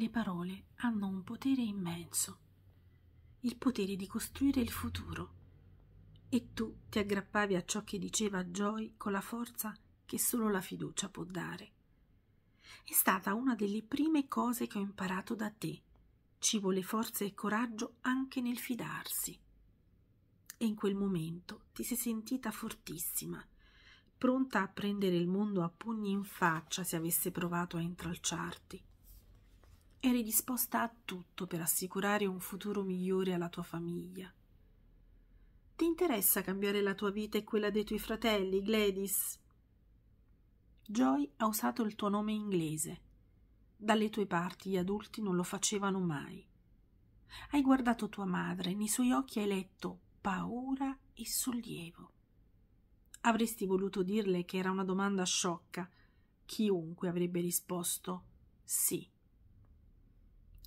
le parole hanno un potere immenso, il potere di costruire il futuro. E tu ti aggrappavi a ciò che diceva Joy con la forza che solo la fiducia può dare. È stata una delle prime cose che ho imparato da te. Ci vuole forza e coraggio anche nel fidarsi. E in quel momento ti sei sentita fortissima, pronta a prendere il mondo a pugni in faccia se avesse provato a intralciarti. Eri disposta a tutto per assicurare un futuro migliore alla tua famiglia. Ti interessa cambiare la tua vita e quella dei tuoi fratelli, Gladys? Joy ha usato il tuo nome inglese. Dalle tue parti gli adulti non lo facevano mai. Hai guardato tua madre, nei suoi occhi hai letto paura e sollievo. Avresti voluto dirle che era una domanda sciocca. Chiunque avrebbe risposto sì.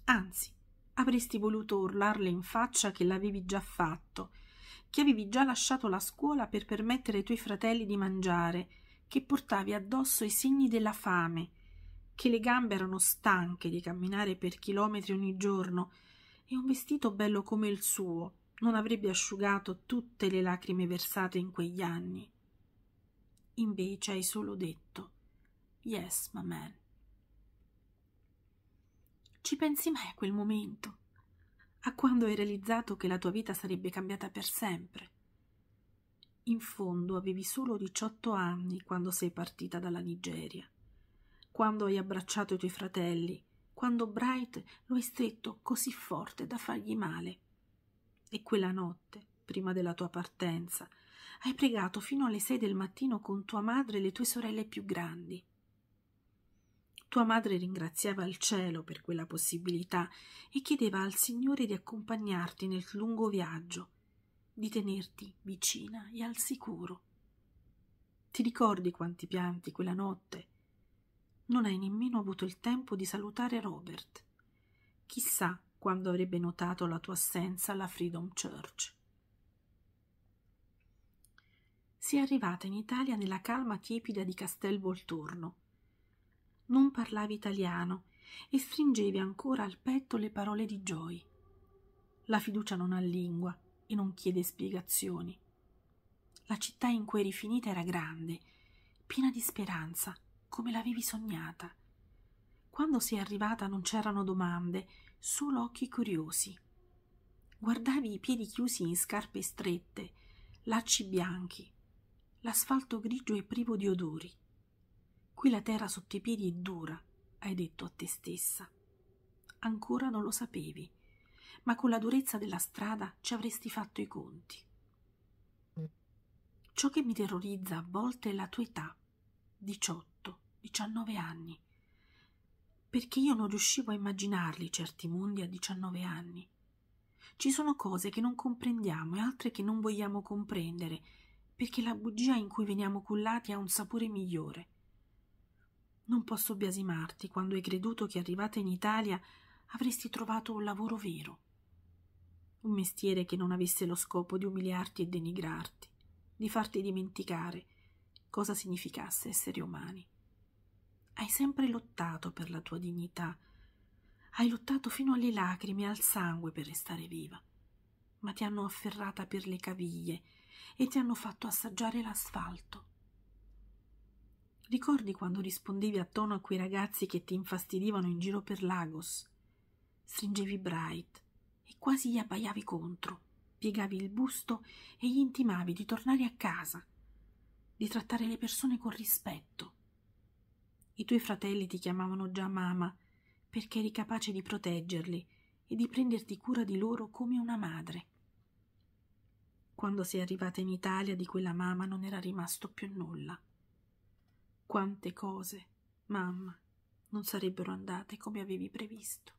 Anzi, avresti voluto urlarle in faccia che l'avevi già fatto, che avevi già lasciato la scuola per permettere ai tuoi fratelli di mangiare, che portavi addosso i segni della fame, che le gambe erano stanche di camminare per chilometri ogni giorno e un vestito bello come il suo non avrebbe asciugato tutte le lacrime versate in quegli anni. Invece hai solo detto Yes, my man. Ci pensi mai a quel momento? A quando hai realizzato che la tua vita sarebbe cambiata per sempre? In fondo avevi solo 18 anni quando sei partita dalla Nigeria, quando hai abbracciato i tuoi fratelli, quando Bright lo hai stretto così forte da fargli male. E quella notte, prima della tua partenza, hai pregato fino alle sei del mattino con tua madre e le tue sorelle più grandi. Tua madre ringraziava il cielo per quella possibilità e chiedeva al Signore di accompagnarti nel lungo viaggio, di tenerti vicina e al sicuro. Ti ricordi quanti pianti quella notte? Non hai nemmeno avuto il tempo di salutare Robert. Chissà quando avrebbe notato la tua assenza alla Freedom Church. Si è arrivata in Italia nella calma tiepida di Castel Volturno non parlavi italiano e stringevi ancora al petto le parole di Joy. La fiducia non ha lingua e non chiede spiegazioni. La città in cui eri finita era grande, piena di speranza, come l'avevi sognata. Quando sei arrivata non c'erano domande, solo occhi curiosi. Guardavi i piedi chiusi in scarpe strette, lacci bianchi, l'asfalto grigio e privo di odori. Qui la terra sotto i piedi è dura, hai detto a te stessa. Ancora non lo sapevi, ma con la durezza della strada ci avresti fatto i conti. Ciò che mi terrorizza a volte è la tua età, 18, 19 anni, perché io non riuscivo a immaginarli certi mondi a 19 anni. Ci sono cose che non comprendiamo e altre che non vogliamo comprendere, perché la bugia in cui veniamo cullati ha un sapore migliore non posso biasimarti quando hai creduto che arrivata in Italia avresti trovato un lavoro vero. Un mestiere che non avesse lo scopo di umiliarti e denigrarti, di farti dimenticare cosa significasse essere umani. Hai sempre lottato per la tua dignità, hai lottato fino alle lacrime e al sangue per restare viva, ma ti hanno afferrata per le caviglie e ti hanno fatto assaggiare l'asfalto. Ricordi quando rispondevi a tono a quei ragazzi che ti infastidivano in giro per Lagos? Stringevi Bright e quasi gli abbaiavi contro, piegavi il busto e gli intimavi di tornare a casa, di trattare le persone con rispetto. I tuoi fratelli ti chiamavano già mamma perché eri capace di proteggerli e di prenderti cura di loro come una madre. Quando sei arrivata in Italia di quella mamma non era rimasto più nulla. Quante cose, mamma, non sarebbero andate come avevi previsto.